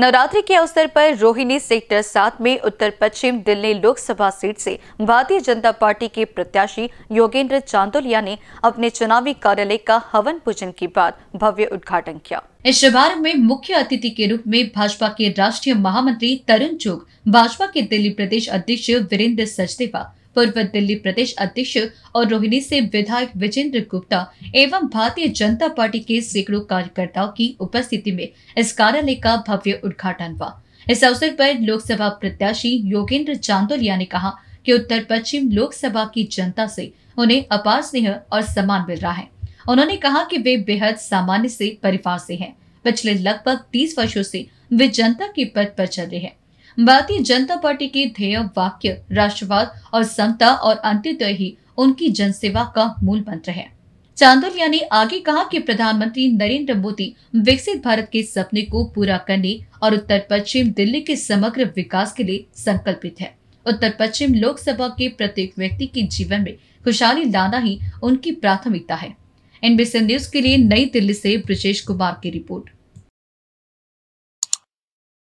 नवरात्रि के अवसर पर रोहिणी सेक्टर सात में उत्तर पश्चिम दिल्ली लोकसभा सीट से भारतीय जनता पार्टी के प्रत्याशी योगेंद्र चांदोलिया ने अपने चुनावी कार्यालय का हवन पूजन के बाद भव्य उद्घाटन किया इस शुभारंभ में मुख्य अतिथि के रूप में भाजपा के राष्ट्रीय महामंत्री तरुण चोग भाजपा के दिल्ली प्रदेश अध्यक्ष वीरेंद्र सचदेवा पूर्व दिल्ली प्रदेश अध्यक्ष और रोहिणी से विधायक विजेंद्र गुप्ता एवं भारतीय जनता पार्टी के सैकड़ों कार्यकर्ताओं की उपस्थिति में इस कार्यालय का भव्य उद्घाटन हुआ इस अवसर पर लोकसभा प्रत्याशी योगेंद्र चांदोलिया ने कहा कि उत्तर पश्चिम लोकसभा की जनता से उन्हें अपार स्नेह और सम्मान मिल रहा है उन्होंने कहा कि वे बेहद सामान्य से परिवार से हैं पिछले लगभग तीस वर्षों से वे जनता के पद पर चल रहे हैं भारतीय जनता पार्टी के ध्येय वाक्य राष्ट्रवाद और समता और अंत्योदय ही उनकी जनसेवा का मूल मंत्र है चांदोलिया ने आगे कहा कि प्रधानमंत्री नरेंद्र मोदी विकसित भारत के सपने को पूरा करने और उत्तर पश्चिम दिल्ली के समग्र विकास के लिए संकल्पित है उत्तर पश्चिम लोकसभा के प्रत्येक व्यक्ति के जीवन में खुशहाली लाना ही उनकी प्राथमिकता है एनबीसी न्यूज के लिए नई दिल्ली से ब्रजेश कुमार की रिपोर्ट